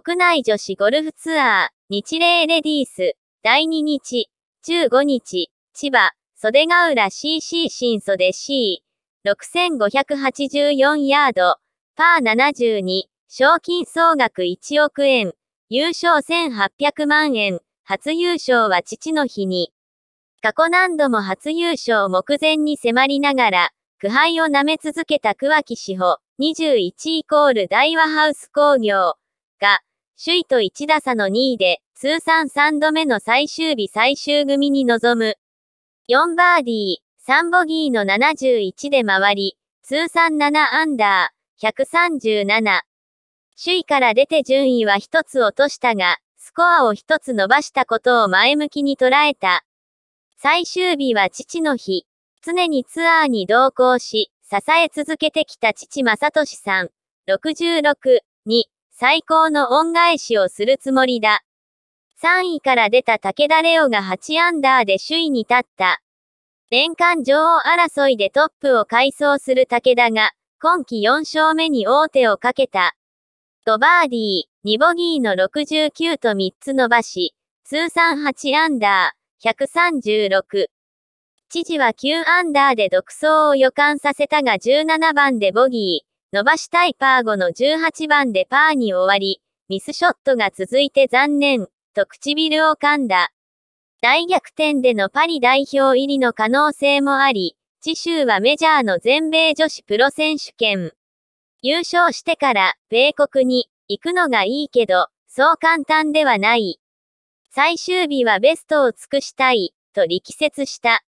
国内女子ゴルフツアー、日霊レディース、第2日、15日、千葉、袖ヶ浦 CC 新袖 C、6584ヤード、パー72、賞金総額1億円、優勝1800万円、初優勝は父の日に。過去何度も初優勝目前に迫りながら、苦杯を舐め続けた桑木志保、21イコール大和ハウス工業。果、首位と1打差の2位で、通算3度目の最終日最終組に臨む。4バーディー、3ボギーの71で回り、通算7アンダー、137。首位から出て順位は1つ落としたが、スコアを1つ伸ばしたことを前向きに捉えた。最終日は父の日。常にツアーに同行し、支え続けてきた父正俊さん。66、2。最高の恩返しをするつもりだ。3位から出た武田レオが8アンダーで首位に立った。年間女王争いでトップを改装する武田が、今季4勝目に王手をかけた。ドバーディー、2ボギーの69と3つ伸ばし、通算8アンダー、136。知事は9アンダーで独走を予感させたが17番でボギー。伸ばしたいパー後の18番でパーに終わり、ミスショットが続いて残念、と唇を噛んだ。大逆転でのパリ代表入りの可能性もあり、次週はメジャーの全米女子プロ選手権。優勝してから米国に行くのがいいけど、そう簡単ではない。最終日はベストを尽くしたい、と力説した。